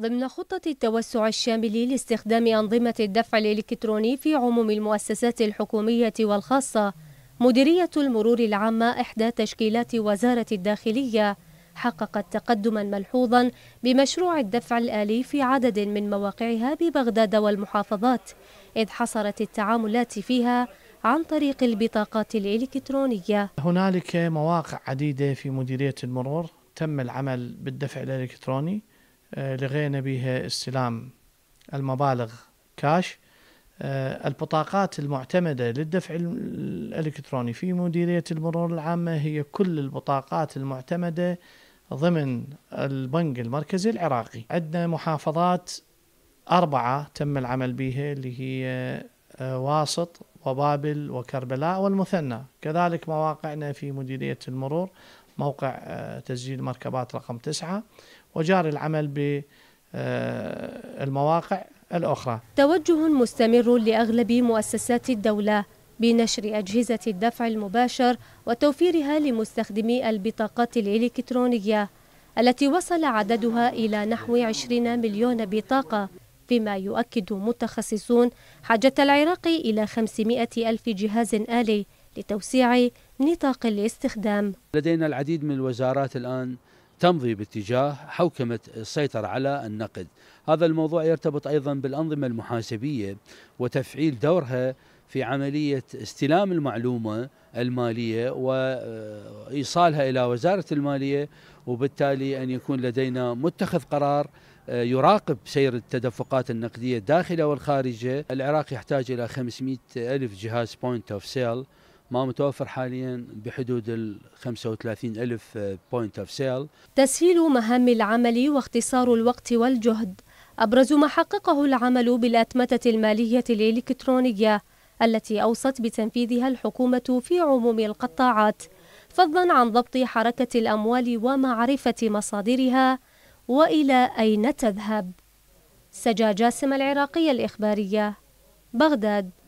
ضمن خطة التوسع الشامل لاستخدام أنظمة الدفع الإلكتروني في عموم المؤسسات الحكومية والخاصة مديرية المرور العامة إحدى تشكيلات وزارة الداخلية حققت تقدما ملحوظا بمشروع الدفع الآلي في عدد من مواقعها ببغداد والمحافظات إذ حصرت التعاملات فيها عن طريق البطاقات الإلكترونية هنالك مواقع عديدة في مديرية المرور تم العمل بالدفع الإلكتروني آه، لغينا بها استلام المبالغ كاش آه، البطاقات المعتمدة للدفع الإلكتروني في مديرية المرور العامة هي كل البطاقات المعتمدة ضمن البنك المركزي العراقي عندنا محافظات أربعة تم العمل بها اللي هي آه، واسط وبابل وكربلاء والمثنى كذلك مواقعنا في مديرية المرور موقع آه، تسجيل مركبات رقم تسعة وجار العمل بالمواقع آه، الأخرى توجه مستمر لأغلب مؤسسات الدولة بنشر أجهزة الدفع المباشر وتوفيرها لمستخدمي البطاقات الإلكترونية التي وصل عددها إلى نحو 20 مليون بطاقة فيما يؤكد متخصصون حاجة العراق إلى 500 ألف جهاز آلي لتوسيع نطاق الاستخدام لدينا العديد من الوزارات الآن تمضي باتجاه حوكمة السيطرة على النقد هذا الموضوع يرتبط أيضا بالأنظمة المحاسبية وتفعيل دورها في عملية استلام المعلومة المالية وإيصالها إلى وزارة المالية وبالتالي أن يكون لدينا متخذ قرار آه، يراقب سير التدفقات النقدية الداخلة والخارجة العراق يحتاج إلى 500 ألف جهاز بوينت أوف سيل ما متوفر حاليا بحدود ال 35 ألف بوينت اوف سيل تسهيل مهام العمل واختصار الوقت والجهد أبرز ما حققه العمل بالأتمتة المالية الإلكترونية التي أوصت بتنفيذها الحكومة في عموم القطاعات فضلا عن ضبط حركة الأموال ومعرفة مصادرها وإلى أين تذهب سجا جاسم العراقية الإخبارية بغداد